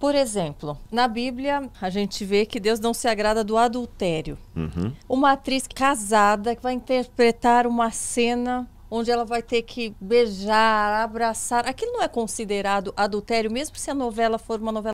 Por exemplo, na Bíblia a gente vê que Deus não se agrada do adultério. Uhum. Uma atriz casada que vai interpretar uma cena onde ela vai ter que beijar, abraçar, aquilo não é considerado adultério, mesmo se a novela for uma novela